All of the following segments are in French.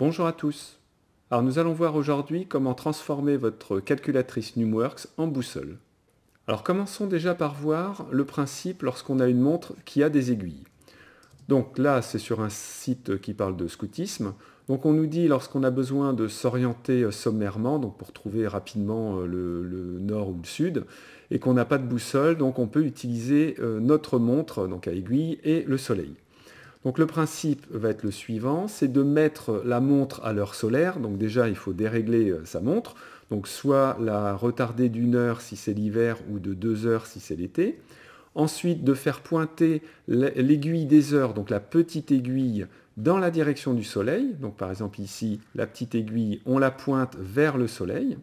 Bonjour à tous. Alors nous allons voir aujourd'hui comment transformer votre calculatrice NumWorks en boussole. Alors commençons déjà par voir le principe lorsqu'on a une montre qui a des aiguilles. Donc là c'est sur un site qui parle de scoutisme. Donc on nous dit lorsqu'on a besoin de s'orienter euh, sommairement, donc pour trouver rapidement euh, le, nord ou le sud, et qu'on n'a pas de boussole, donc on peut utiliser euh, notre montre donc à aiguille et le soleil. Donc le principe va être le suivant, c'est de mettre la montre à l'heure solaire. Donc déjà, il faut dérégler euh, sa montre. Donc soit la retarder d'une heure si c'est l'hiver ou de deux heures si c'est l'été. Ensuite, de faire pointer l'aiguille des heures, donc la petite aiguille, dans la direction du soleil. Donc par exemple ici, la petite aiguille, on la pointe vers le soleil.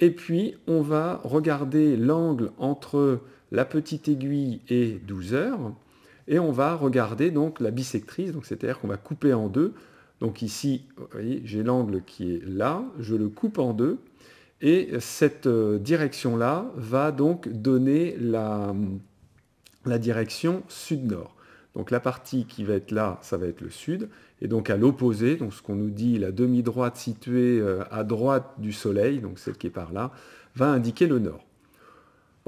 Et puis, on va regarder l'angle entre la petite aiguille et 12 heures et on va regarder donc la bisectrice, donc c'est-à-dire qu'on va couper en deux. Donc ici, vous voyez, j'ai l'angle qui est là, je le coupe en deux, et cette euh, direction-là va donc donner la, la direction sud-nord. Donc la partie qui va être là, ça va être le sud, et donc à l'opposé, donc ce qu'on nous dit, la demi-droite située euh, à droite du soleil, donc celle qui est par là, va indiquer le nord.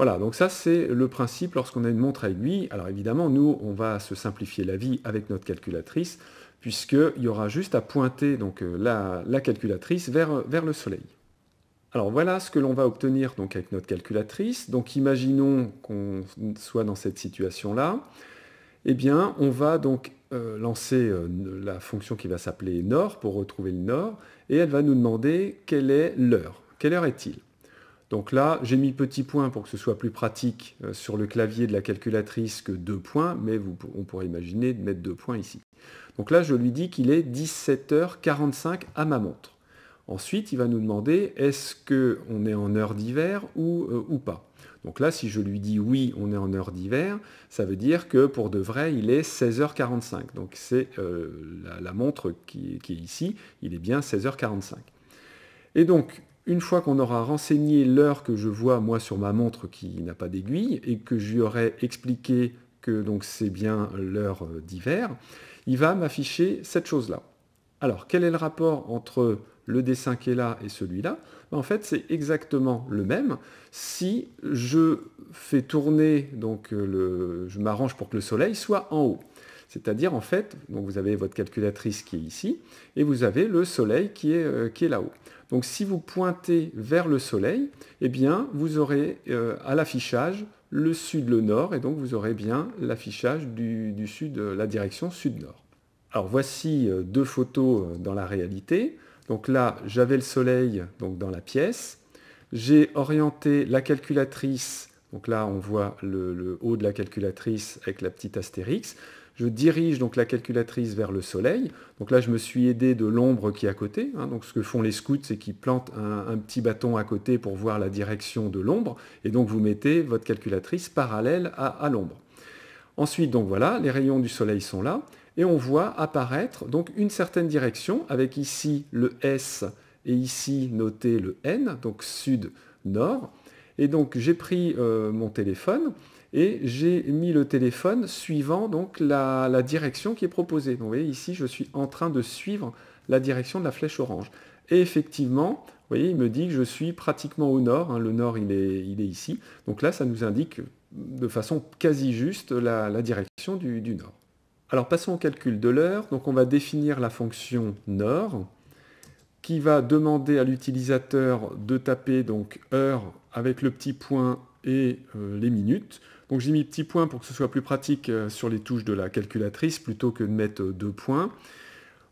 Voilà, donc ça c'est le principe lorsqu'on a une montre à aiguille. Alors évidemment, nous, on va se simplifier la vie avec notre calculatrice, puisqu'il y aura juste à pointer donc, euh, la, calculatrice vers, le soleil. Alors voilà ce que l'on va obtenir donc, avec notre calculatrice. Donc imaginons qu'on soit dans cette situation-là. Eh bien, on va donc euh, lancer euh, la fonction qui va s'appeler nord pour retrouver le nord, et elle va nous demander quelle est l'heure. Quelle heure est-il donc là, j'ai mis petit point pour que ce soit plus pratique euh, sur le clavier de la calculatrice que deux points, mais on pourrait imaginer de mettre deux points ici. Donc là, je lui dis qu'il est 17h45 à ma montre. Ensuite, il va nous demander est-ce qu'on est en heure d'hiver ou, euh, ou pas. Donc là, si je lui dis oui, on est en heure d'hiver, ça veut dire que pour de vrai, il est 16h45. Donc c'est euh, la, montre qui, qui est ici, il est bien 16h45. Et donc, une fois qu'on aura renseigné l'heure que je vois moi sur ma montre qui n'a pas d'aiguille et que je lui aurai expliqué que donc c'est bien l'heure euh, d'hiver, il va m'afficher cette chose-là. Alors quel est le rapport entre le dessin qui est là et celui-là ben, En fait, c'est exactement le même. Si je fais tourner, donc euh, je m'arrange pour que le soleil soit en haut. C'est-à-dire, en fait, donc vous avez votre calculatrice qui est ici, et vous avez le soleil qui est, euh, qui est là-haut. Donc si vous pointez vers le soleil, eh bien, vous aurez euh, à l'affichage le sud, le nord, et donc vous aurez bien l'affichage du, du, sud, euh, la direction sud-nord. Alors voici euh, deux photos dans la réalité. Donc là, j'avais le soleil donc dans la pièce. J'ai orienté la calculatrice donc là, on voit le, haut de la calculatrice avec la petite astérix. Je dirige donc la calculatrice vers le soleil. Donc là, je me suis aidé de l'ombre qui est à côté. Hein. Donc ce que font les scouts, c'est qu'ils plantent un, petit bâton à côté pour voir la direction de l'ombre. Et donc vous mettez votre calculatrice parallèle à, à l'ombre. Ensuite, donc voilà, les rayons du soleil sont là. Et on voit apparaître donc une certaine direction avec ici le S et ici noté le N, donc sud-nord. Et donc j'ai pris euh, mon téléphone et j'ai mis le téléphone suivant donc la, direction qui est proposée. Donc vous voyez ici je suis en train de suivre la direction de la flèche orange. Et effectivement, vous voyez, il me dit que je suis pratiquement au nord. Hein. le nord il est, il est, ici. Donc là ça nous indique de façon quasi juste la, direction du nord. Alors passons au calcul de l'heure. Donc on va définir la fonction nord qui va demander à l'utilisateur de taper donc heure avec le petit point et euh, les minutes. Donc j'ai mis petit point pour que ce soit plus pratique euh, sur les touches de la calculatrice plutôt que de mettre euh, deux points.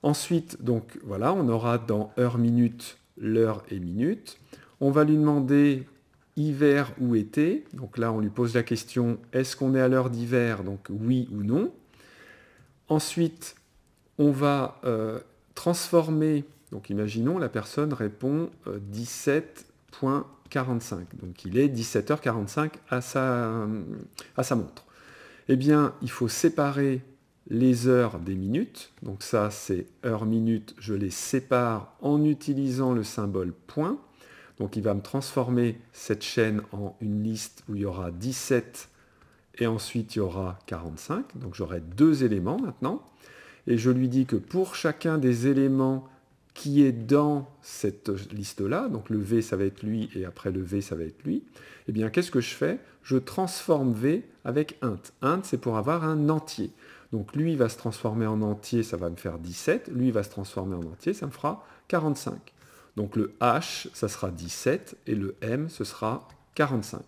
Ensuite, donc voilà, on aura dans heure minute l'heure et minute. On va lui demander hiver ou été. Donc là, on lui pose la question est-ce qu'on est à l'heure d'hiver Donc oui ou non. Ensuite, on va transformer donc imaginons la personne répond 17.45. Euh, Donc il est 17h45 à sa, à sa montre. Eh bien, il faut séparer les heures des minutes. Donc ça, c'est heure-minute. Je les sépare en utilisant le symbole point. Donc il va me transformer cette chaîne en une liste où il y aura 17 et ensuite il y aura 45. Donc j'aurai deux éléments maintenant. Et je lui dis que pour chacun des éléments qui est dans cette liste-là, donc le V ça va être lui et après le V ça va être lui, eh bien qu'est-ce que je fais Je transforme V avec int. Int c'est pour avoir un entier. Donc lui va se transformer en entier, ça va me faire 17, lui va se transformer en entier, ça me fera 45. Donc le H ça sera 17 et le M ce sera 45.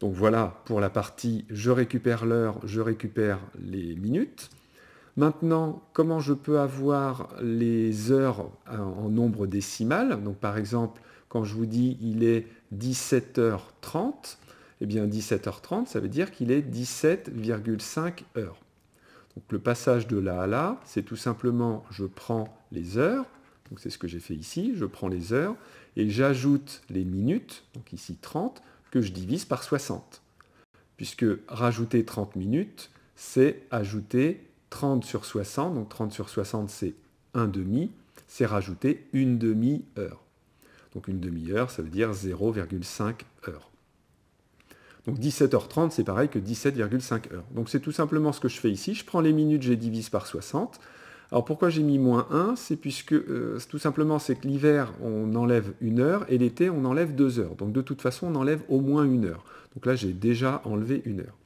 Donc voilà pour la partie je récupère l'heure, je récupère les minutes. Maintenant, comment je peux avoir les heures en nombre décimal Donc par exemple, quand je vous dis il est 17h30, eh bien 17h30, ça veut dire qu'il est 17,5 heures. Donc le passage de là à là, c'est tout simplement je prends les heures, donc c'est ce que j'ai fait ici, je prends les heures et j'ajoute les minutes, donc ici 30, que je divise par 60. Puisque rajouter 30 minutes, c'est ajouter 30 sur 60, donc 30 sur 60 c'est 1 demi, c'est rajouter une demi-heure. Donc une demi-heure, ça veut dire 0,5 heures. Donc 17h30, c'est pareil que 17,5 heures. Donc c'est tout simplement ce que je fais ici. Je prends les minutes, je les divise par 60. Alors pourquoi j'ai mis moins 1 C'est puisque euh, tout simplement c'est que l'hiver on enlève une heure et l'été on enlève deux heures. Donc de toute façon on enlève au moins une heure. Donc là j'ai déjà enlevé une heure.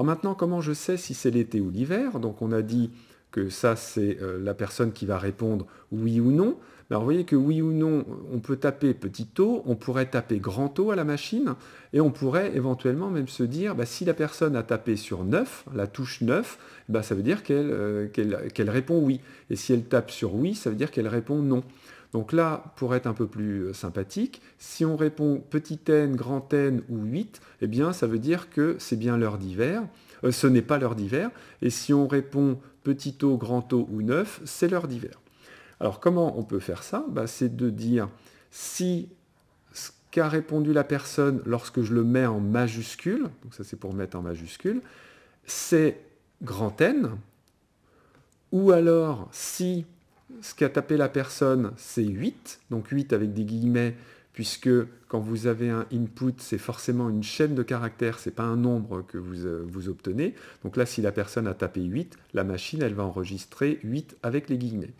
Alors maintenant, comment je sais si c'est l'été ou l'hiver Donc on a dit que ça, c'est euh, la personne qui va répondre oui ou non. Ben, vous voyez que oui ou non, on peut taper petit O, on pourrait taper grand O à la machine, et on pourrait éventuellement même se dire, ben, si la personne a tapé sur 9, la touche 9, ben, ça veut dire euh, qu'elle répond oui. Et si elle tape sur oui, ça veut dire qu'elle répond non. Donc là, pour être un peu plus euh, sympathique, si on répond petit n, grand n ou 8, eh bien ça veut dire que c'est bien l'heure d'hiver, euh, ce n'est pas l'heure d'hiver, et si on répond petit o, grand o ou 9, c'est l'heure d'hiver. Alors comment on peut faire ça bah, C'est de dire si ce qu'a répondu la personne lorsque je le mets en majuscule, donc ça c'est pour mettre en majuscule, c'est grand N, ou alors si ce qu'a tapé la personne, c'est 8, donc 8 avec des guillemets, puisque quand vous avez un input, c'est forcément une chaîne de caractères, ce n'est pas un nombre que vous, euh, vous, obtenez. Donc là, si la personne a tapé 8, la machine, elle va enregistrer 8 avec les guillemets.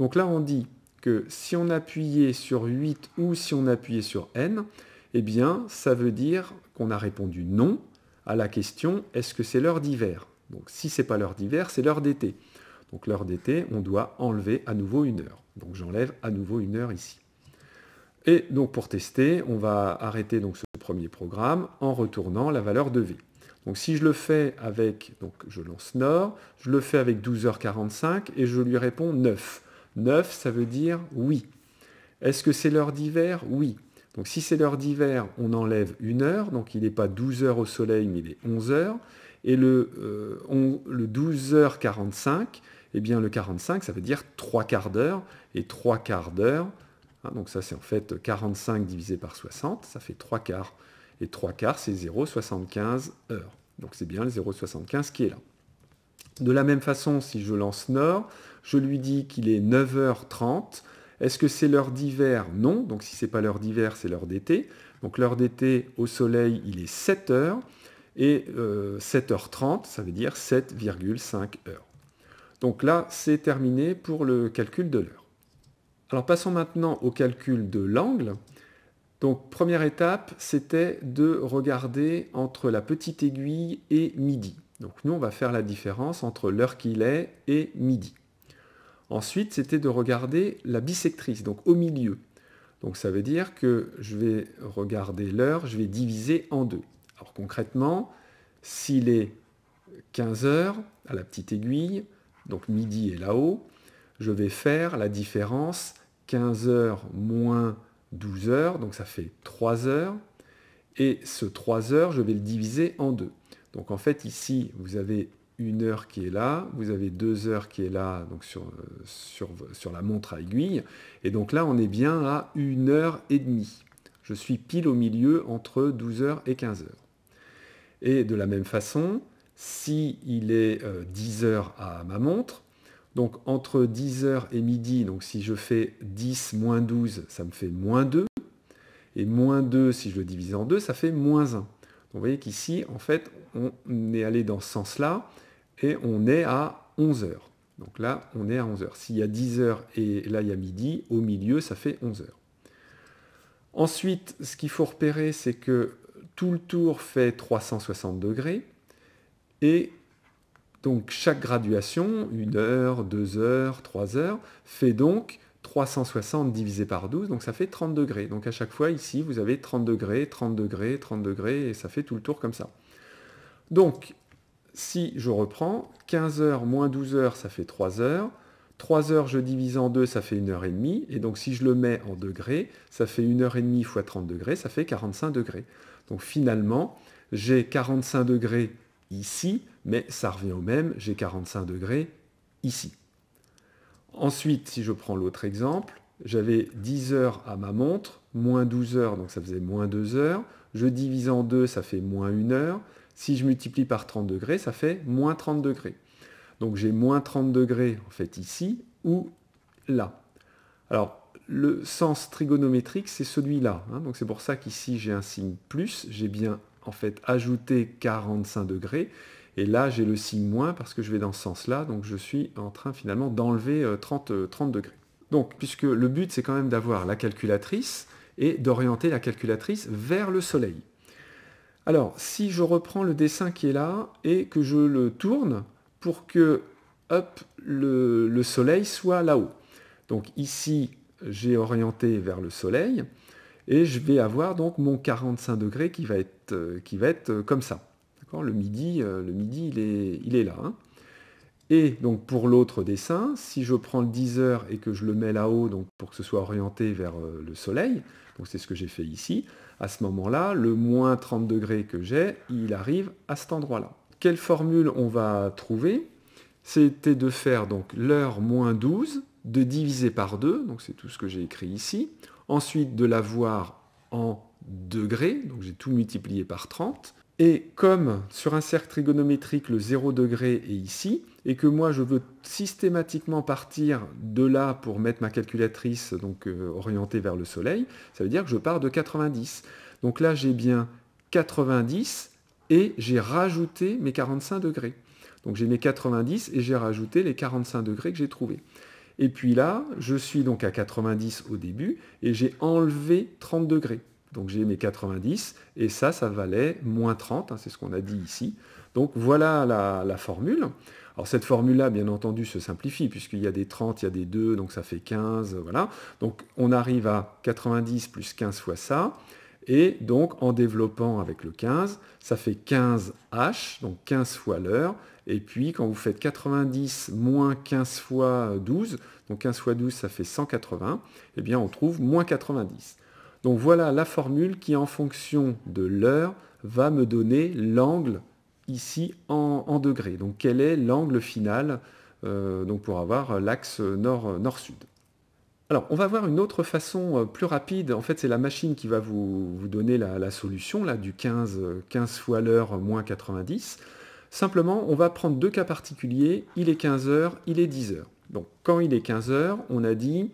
Donc là, on dit que si on appuyait sur 8 ou si on appuyait sur n, eh bien, ça veut dire qu'on a répondu non à la question est-ce que c'est l'heure d'hiver Donc si ce n'est pas l'heure d'hiver, c'est l'heure d'été. Donc l'heure d'été, on doit enlever à nouveau une heure. Donc j'enlève à nouveau une heure ici. Et donc pour tester, on va arrêter donc ce premier programme en retournant la valeur de V. Donc si je le fais avec, donc je lance Nord, je le fais avec 12h45 et je lui réponds 9. 9, ça veut dire oui. Est-ce que c'est l'heure d'hiver Oui. Donc si c'est l'heure d'hiver, on enlève une heure, donc il n'est pas 12 h au soleil, mais il est 11 h Et le, euh, le 12h45, eh bien le 45, ça veut dire 3 quarts d'heure, et 3 quarts d'heure, hein, donc ça c'est en fait 45 divisé par 60, ça fait 3 quarts, et 3 quarts c'est 0,75 heures. Donc c'est bien le 0,75 qui est là. De la même façon, si je lance Nord, je lui dis qu'il est 9h30. Est-ce que c'est l'heure d'hiver Non. Donc si ce n'est pas l'heure d'hiver, c'est l'heure d'été. Donc l'heure d'été au soleil, il est 7h. Et 7h30, euh, ça veut dire 7,5 heures. Donc là, c'est terminé pour le calcul de l'heure. Alors passons maintenant au calcul de l'angle. Donc première étape, c'était de regarder entre la petite aiguille et midi. Donc nous, on va faire la différence entre l'heure qu'il est et midi. Ensuite, c'était de regarder la bisectrice, donc au milieu. Donc ça veut dire que je vais regarder l'heure, je vais diviser en deux. Alors concrètement, s'il est 15 heures à la petite aiguille, donc midi est là-haut, je vais faire la différence 15 heures moins 12 heures, donc ça fait 3 heures, et ce 3 heures, je vais le diviser en deux. Donc en fait, ici, vous avez une heure qui est là, vous avez deux heures qui est là, donc sur, la montre à aiguille, et donc là, on est bien à une heure et demie. Je suis pile au milieu entre 12 heures et 15 heures. Et de la même façon, si est 10 euh, h à ma montre, donc entre 10h et midi, donc si je fais 10 moins 12, ça me fait moins 2. Et moins 2, si je le divise en 2, ça fait moins 1. Donc vous voyez qu'ici, en fait, on est allé dans ce sens-là et on est à 11h. Donc là, on est à 11h. S'il y a 10h et là, il y a midi, au milieu, ça fait 11h. Ensuite, ce qu'il faut repérer, c'est que tout le tour fait 360 degrés. Et donc chaque graduation, 1 heure, 2 heures, 3 heures, fait donc 360 divisé par 12, donc ça fait 30 degrés. Donc à chaque fois ici, vous avez 30 degrés, 30 degrés, 30 degrés, et ça fait tout le tour comme ça. Donc si je reprends, 15 heures moins 12 heures, ça fait 3 heures. 3 heures, je divise en 2, ça fait 1 heure et demie. Et donc si je le mets en degrés, ça fait 1 heure et demie fois 30 degrés, ça fait 45 degrés. Donc finalement, j'ai 45 degrés ici, mais ça revient au même, j'ai 45 degrés ici. Ensuite, si je prends l'autre exemple, j'avais 10 heures à ma montre, moins 12 heures, donc ça faisait moins 2 heures. Je divise en 2, ça fait moins 1 heure. Si je multiplie par 30 degrés, ça fait moins 30 degrés. Donc j'ai moins 30 degrés en fait ici ou là. Alors le sens trigonométrique, c'est celui-là. Hein. donc c'est pour ça qu'ici j'ai un signe plus, j'ai bien en fait ajouter 45 degrés. Et là, j'ai le signe moins parce que je vais dans ce sens-là, donc je suis en train finalement d'enlever 30, euh, euh, degrés. Donc, puisque le but, c'est quand même d'avoir la calculatrice et d'orienter la calculatrice vers le soleil. Alors, si je reprends le dessin qui est là et que je le tourne pour que hop, le, le soleil soit là-haut. Donc ici, j'ai orienté vers le soleil et je vais avoir donc mon 45 degrés qui va être, euh, qui va euh, comme ça. Le midi, euh, le midi, il est, là. Hein. Et donc pour l'autre dessin, si je prends le 10 heures et que je le mets là-haut, donc pour que ce soit orienté vers le soleil, c'est ce que j'ai fait ici, à ce moment-là, le moins 30 degrés que j'ai, il arrive à cet endroit-là. Quelle formule on va trouver C'était de faire donc l'heure moins 12, de diviser par 2, donc c'est tout ce que j'ai écrit ici, ensuite de l'avoir en degrés, donc j'ai tout multiplié par 30, et comme sur un cercle trigonométrique le 0 degré est ici, et que moi je veux systématiquement partir de là pour mettre ma calculatrice donc euh, orientée vers le soleil, ça veut dire que je pars de 90. Donc là j'ai bien 90 et j'ai rajouté mes 45 degrés. Donc j'ai mes 90 et j'ai rajouté les 45 degrés que j'ai trouvés. Et puis là, je suis donc à 90 au début et j'ai enlevé 30 degrés. Donc j'ai mes 90 et ça, ça valait moins 30, hein, c'est ce qu'on a dit ici. Donc voilà la, la formule. Alors cette formule-là, bien entendu, se simplifie puisqu'il y a des 30, il y a des 2, donc ça fait 15, voilà. Donc on arrive à 90 plus 15 fois ça. Et donc en développant avec le 15, ça fait 15H, donc 15 fois l'heure, et puis quand vous faites 90 moins 15 fois 12, donc 15 fois 12 ça fait 180, eh bien on trouve moins 90. Donc voilà la formule qui en fonction de l'heure va me donner l'angle ici en, degrés. Donc quel est l'angle final euh, pour avoir l'axe nord-sud. Alors on va voir une autre façon euh, plus rapide. En fait c'est la machine qui va vous, donner la, la, solution là, du 15, 15 fois l'heure moins 90. Simplement, on va prendre deux cas particuliers, il est 15h, il est 10h. Donc quand il est 15h, on a dit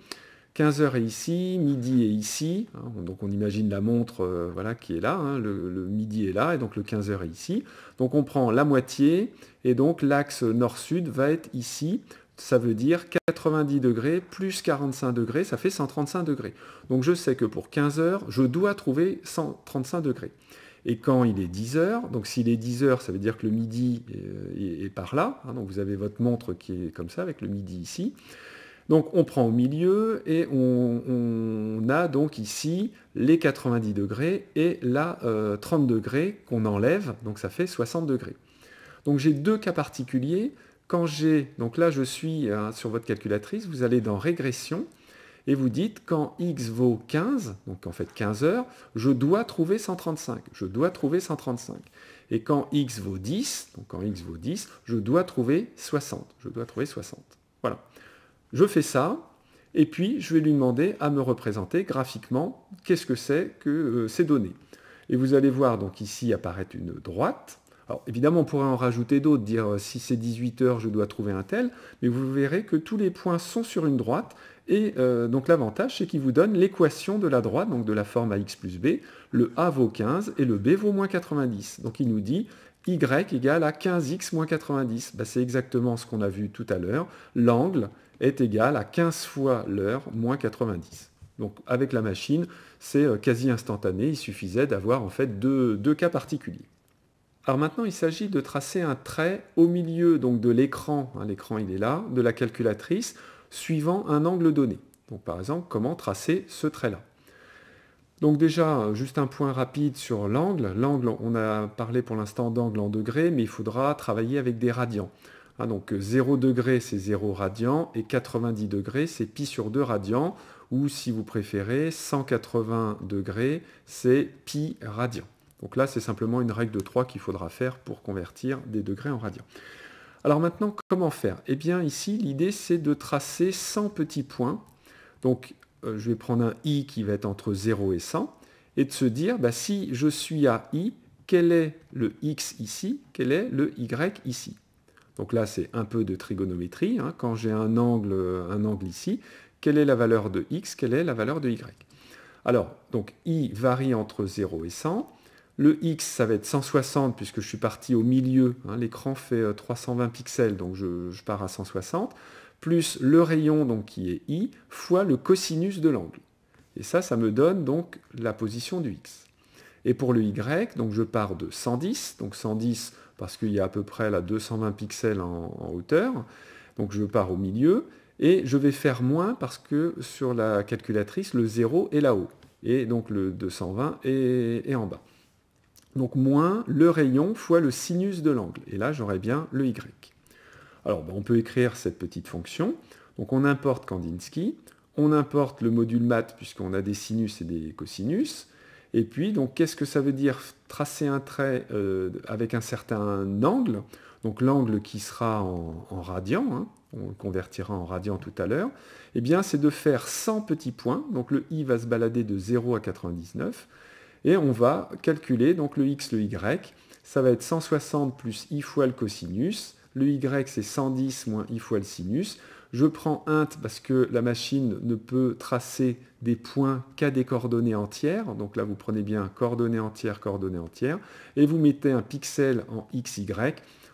15h est ici, midi est ici, hein, donc on imagine la montre euh, voilà, qui est là, hein, le, midi est là, et donc le 15h est ici. Donc on prend la moitié, et donc l'axe nord-sud va être ici, ça veut dire 90 degrés plus 45 degrés, ça fait 135 degrés. Donc je sais que pour 15 heures, je dois trouver 135 degrés et quand il est 10 heures. Donc s'il est 10 heures, ça veut dire que le midi euh, est, par là. Hein, donc vous avez votre montre qui est comme ça, avec le midi ici. Donc on prend au milieu et on, a donc ici les 90 degrés et la 30 euh, degrés qu'on enlève, donc ça fait 60 degrés. Donc j'ai deux cas particuliers. Quand j'ai, donc là je suis hein, sur votre calculatrice, vous allez dans régression, et vous dites quand x vaut 15, donc en fait 15 heures, je dois trouver 135. Je dois trouver 135. Et quand x vaut 10, donc quand x vaut 10, je dois trouver 60. Je dois trouver 60. Voilà. Je fais ça, et puis je vais lui demander à me représenter graphiquement qu'est-ce que c'est que euh, ces données. Et vous allez voir donc ici apparaître une droite alors évidemment, on pourrait en rajouter d'autres, dire euh, si c'est 18 heures, je dois trouver un tel, mais vous verrez que tous les points sont sur une droite, et euh, donc l'avantage, c'est qu'il vous donne l'équation de la droite, donc de la forme ax plus b, le a vaut 15 et le b vaut moins 90. Donc il nous dit y égale à 15x moins 90. Bah, c'est exactement ce qu'on a vu tout à l'heure. L'angle est égal à 15 fois l'heure moins 90. Donc avec la machine, c'est euh, quasi instantané, il suffisait d'avoir en fait deux cas particuliers. Alors maintenant, il s'agit de tracer un trait au milieu donc, de l'écran, hein, l'écran il est là, de la calculatrice, suivant un angle donné. Donc par exemple, comment tracer ce trait-là donc déjà, juste un point rapide sur l'angle. L'angle, on a parlé pour l'instant d'angle en degrés, mais il faudra travailler avec des radians. Hein, donc 0 degré, c'est 0 radian, et 90 degrés, c'est pi sur 2 radians, ou si vous préférez, 180 degrés, c'est pi radian. Donc là, c'est simplement une règle de 3 qu'il faudra faire pour convertir des degrés en radians. Alors maintenant, comment faire Eh bien ici, l'idée, c'est de tracer 100 petits points. Donc euh, je vais prendre un i qui va être entre 0 et 100, et de se dire, bah, si je suis à i, quel est le x ici Quel est le y ici Donc là, c'est un peu de trigonométrie. Hein. Quand j'ai un angle, un angle ici, quelle est la valeur de x Quelle est la valeur de y alors, donc i varie entre 0 et 100. Le X, ça va être 160 puisque je suis parti au milieu. Hein, l'écran fait 320 euh, pixels, donc je, pars à 160. Plus le rayon, donc qui est I, fois le cosinus de l'angle. Et ça, ça me donne donc la position du X. Et pour le Y, donc je pars de 110, donc 110 parce qu'il y a à peu près là, 220 pixels en, hauteur. Donc je pars au milieu et je vais faire moins parce que sur la calculatrice, le 0 est là-haut. Et donc le 220 est en bas. Donc moins le rayon fois le sinus de l'angle. Et là, j'aurai bien le y. Alors, ben, on peut écrire cette petite fonction. Donc on importe Kandinsky, on importe le module math puisqu'on a des sinus et des cosinus. Et puis, donc, qu'est-ce que ça veut dire tracer un trait euh, avec un certain angle Donc l'angle qui sera en, radian, hein, on le convertira en radian tout à l'heure, eh bien, c'est de faire 100 petits points. Donc le i va se balader de 0 à 99. Et on va calculer donc le x, le y. Ça va être 160 plus i fois le cosinus. Le y, c'est 110 moins i fois le sinus. Je prends int parce que la machine ne peut tracer des points qu'à des coordonnées entières. Donc là, vous prenez bien coordonnées entières, coordonnées entières. Et vous mettez un pixel en x, y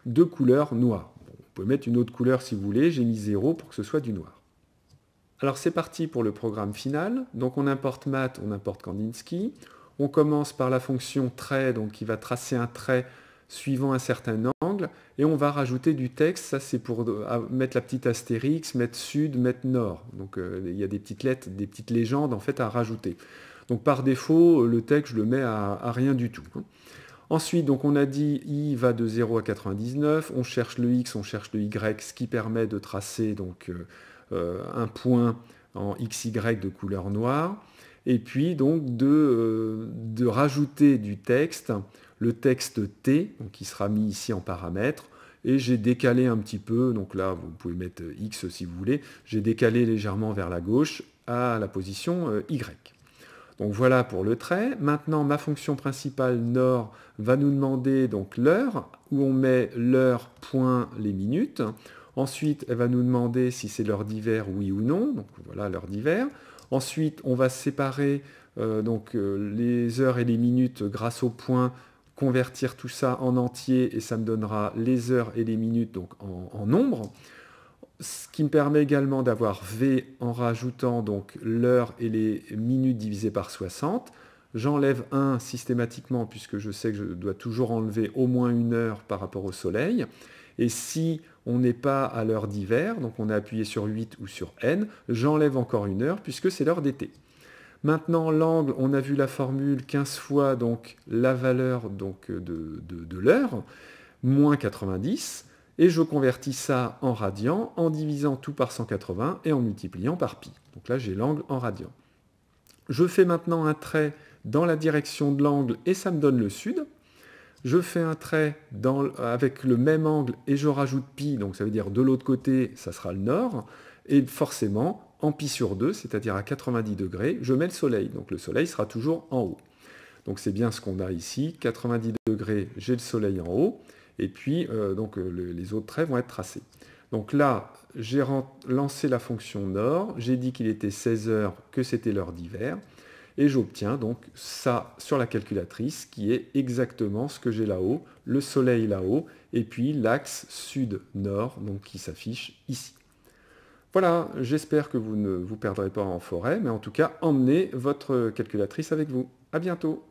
de couleur noire. vous pouvez mettre une autre couleur si vous voulez. J'ai mis 0 pour que ce soit du noir. Alors c'est parti pour le programme final. Donc on importe math, on importe Kandinsky. On commence par la fonction trait, donc qui va tracer un trait suivant un certain angle, et on va rajouter du texte, ça c'est pour euh, mettre la petite astérix, mettre sud, mettre nord. Donc euh, il y a des petites lettres, des petites légendes en fait à rajouter. Donc par défaut, le texte, je le mets à, rien du tout. Hein. Ensuite, donc on a dit i va de 0 à 99, on cherche le x, on cherche le y, ce qui permet de tracer donc, euh, un point en xy de couleur noire et puis donc euh, de, rajouter du texte, le texte T, qui sera mis ici en paramètre, et j'ai décalé un petit peu, donc là vous pouvez mettre euh, X si vous voulez, j'ai décalé légèrement vers la gauche à la position euh, Y. Donc voilà pour le trait. Maintenant, ma fonction principale nord va nous demander donc l'heure, où on met l'heure, point, les minutes. Ensuite, elle va nous demander si c'est l'heure d'hiver, oui ou non. Donc voilà l'heure d'hiver. Ensuite, on va séparer euh, donc, euh, les heures et les minutes grâce au point, convertir tout ça en entier et ça me donnera les heures et les minutes donc, en, nombre. Ce qui me permet également d'avoir V en rajoutant donc l'heure et les minutes divisées par 60. J'enlève 1 systématiquement puisque je sais que je dois toujours enlever au moins une heure par rapport au soleil. Et si on n'est pas à l'heure d'hiver, donc on a appuyé sur 8 ou sur n, j'enlève encore une heure puisque c'est l'heure d'été. Maintenant, l'angle, on a vu la formule 15 fois donc, la valeur donc, de, de, l'heure, moins 90, et je convertis ça en radian en divisant tout par 180 et en multipliant par pi. Donc là, j'ai l'angle en radian. Je fais maintenant un trait dans la direction de l'angle et ça me donne le sud je fais un trait euh, avec le même angle et je rajoute pi, donc ça veut dire de l'autre côté, ça sera le nord, et forcément, en pi sur 2, c'est-à-dire à 90 degrés, je mets le soleil, donc le soleil sera toujours en haut. Donc c'est bien ce qu'on a ici, 90 degrés, j'ai le soleil en haut, et puis euh, donc, euh, les autres traits vont être tracés. Donc là, j'ai lancé la fonction nord, j'ai dit qu'il était 16 heures, que c'était l'heure d'hiver, et j'obtiens donc ça sur la calculatrice qui est exactement ce que j'ai là-haut, le soleil là-haut, et puis l'axe sud-nord donc qui s'affiche ici. Voilà, j'espère que vous ne vous perdrez pas en forêt, mais en tout cas, emmenez votre calculatrice avec vous. À bientôt